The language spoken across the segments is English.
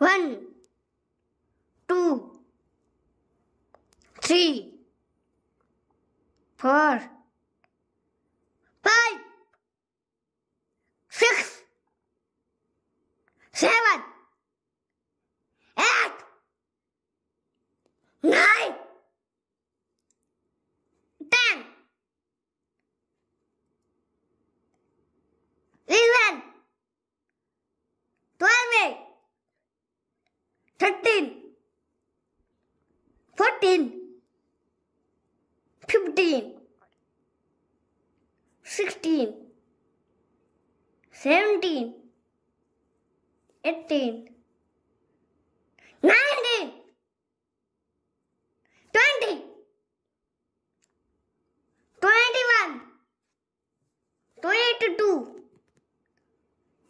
One, two, three, four, five, six, seven. 13, 14, 15, 16, 17, 18, 19, 20, 21, 22,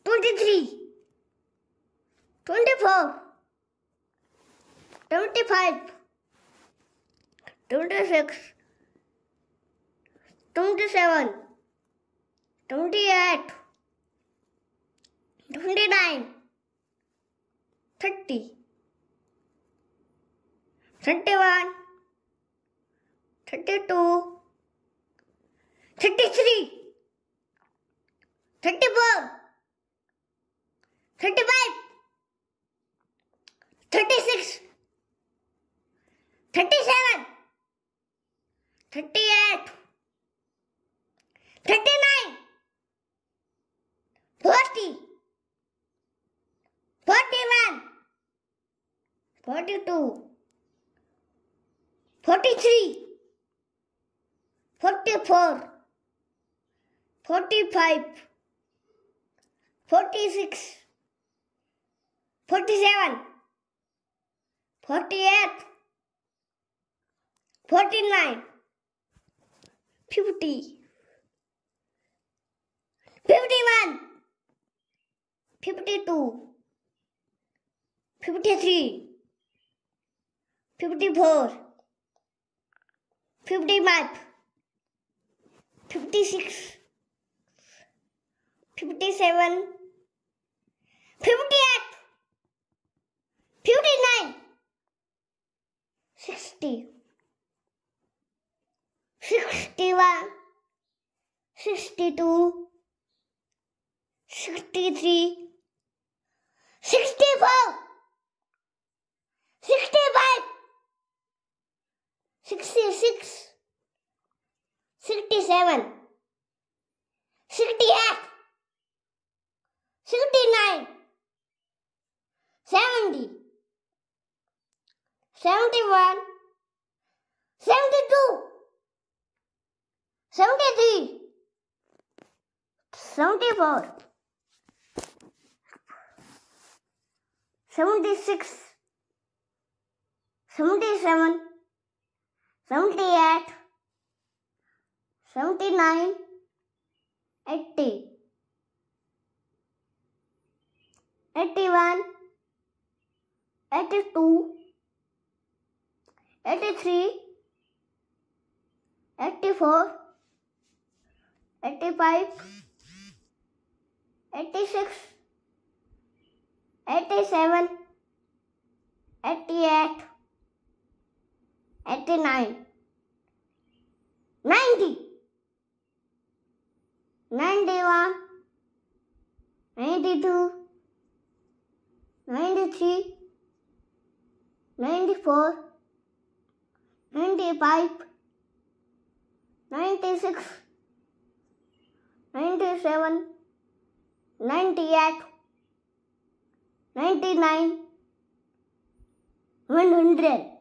23, 24, 25, 26, 27, 28, 29, 30, 31, 32, 33, 34, 35, 38, 39, 40, 41, 42, 43, 44, 45, 46, 47, 48, 49, Puberty. Puberty 1. Puberty 2. Puberty 3. Puberty 4. Puberty 5. Puberty 6. Puberty 7. Puberty 8. Puberty 9. 60. 61, 62, 63, 64, 65, 66, 67, 68, 69, 70, 71, 72, 73 74 76 77 78 79 80 81 82 83 84 85 86 87 88 89 90 91 92 93 94 95 96 97, 98, 99, 100.